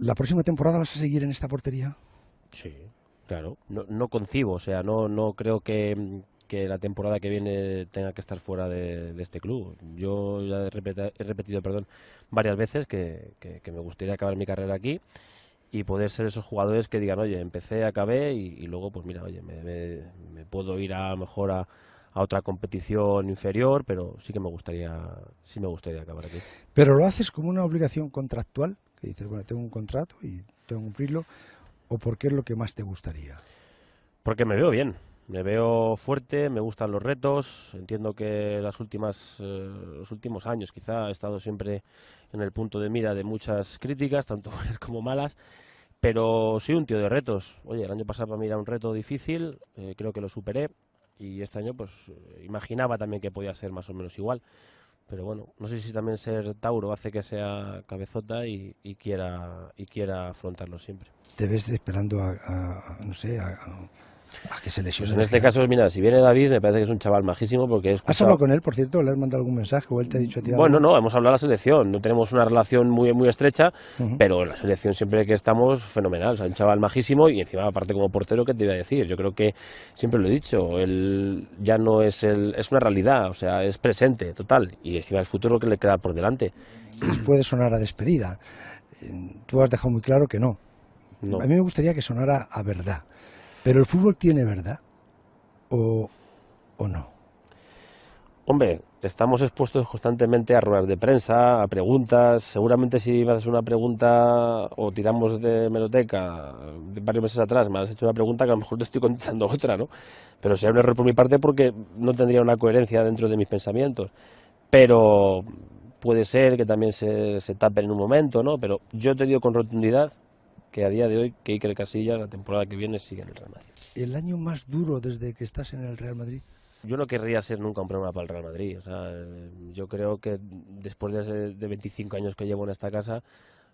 ¿La próxima temporada vas a seguir en esta portería? Sí, claro. No, concibo, o sea, no, no creo que, que la temporada que viene tenga que estar fuera de, este club. Yo ya he, repetido, perdón, varias veces que, que, me gustaría acabar mi carrera aquí y poder ser esos jugadores que digan, oye, empecé, acabé y, luego, pues mira, oye, me, puedo ir a mejor a, otra competición inferior, pero sí que me gustaría, sí me gustaría acabar aquí. Pero lo haces como una obligación contractual que dices, bueno, tengo un contrato y tengo que cumplirlo, o por qué es lo que más te gustaría? Porque me veo bien, me veo fuerte, me gustan los retos, entiendo que las últimas, eh, los últimos años quizá he estado siempre en el punto de mira de muchas críticas, tanto buenas como malas, pero soy un tío de retos. Oye, el año pasado para mí era un reto difícil, eh, creo que lo superé y este año pues eh, imaginaba también que podía ser más o menos igual. Pero bueno, no sé si también ser Tauro hace que sea cabezota y, quiera y quiera afrontarlo siempre. Te ves esperando a, a no sé, a, Ah, que pues en este caso, mira, si viene David, me parece que es un chaval majísimo porque es... ¿Has hablado con él, por cierto? ¿Le has mandado algún mensaje o él te ha dicho a Bueno, no, hemos hablado de la selección. No tenemos una relación muy, muy estrecha, pero la selección siempre que estamos, fenomenal. O sea, un chaval majísimo y encima, aparte como portero, que te iba a decir? Yo creo que, siempre lo he dicho, él ya no es Es una realidad, o sea, es presente, total. Y encima el futuro que le queda por delante. Puede sonar a despedida. Eh, tú has dejado muy claro que no. no. A mí me gustaría que sonara a verdad. Pero el fútbol tiene verdad o, no. Hombre, estamos expuestos constantemente a ruedas de prensa, a preguntas. Seguramente si a haces una pregunta o tiramos de Meloteca de varios meses atrás, me has hecho una pregunta que a lo mejor te estoy contestando otra, ¿no? Pero se un error por mi parte porque no tendría una coherencia dentro de mis pensamientos. Pero puede ser que también se, se tape en un momento, ¿no? Pero yo te digo con rotundidad que a día de hoy que Iker Casillas la temporada que viene sigue en el Real Madrid. ¿El año más duro desde que estás en el Real Madrid? Yo no querría ser nunca un programa para el Real Madrid. O sea, eh, yo creo que después de, de 25 años que llevo en esta casa,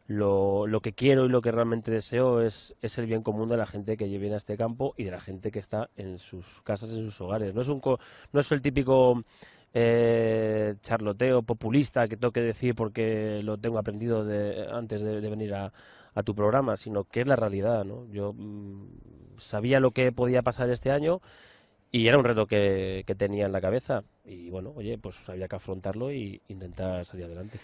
lo, que quiero y lo que realmente deseo es, el bien común de la gente que viene en este campo y de la gente que está en sus casas, en sus hogares. No es, un, no es el típico eh, charloteo populista que tengo que decir porque lo tengo aprendido antes de, venir a, tu programa, sino que es la realidad. ¿no? Yo mm, sabía lo que podía pasar este año y era un reto que, que tenía en la cabeza. Y bueno, oye, pues había que afrontarlo e intentar salir adelante.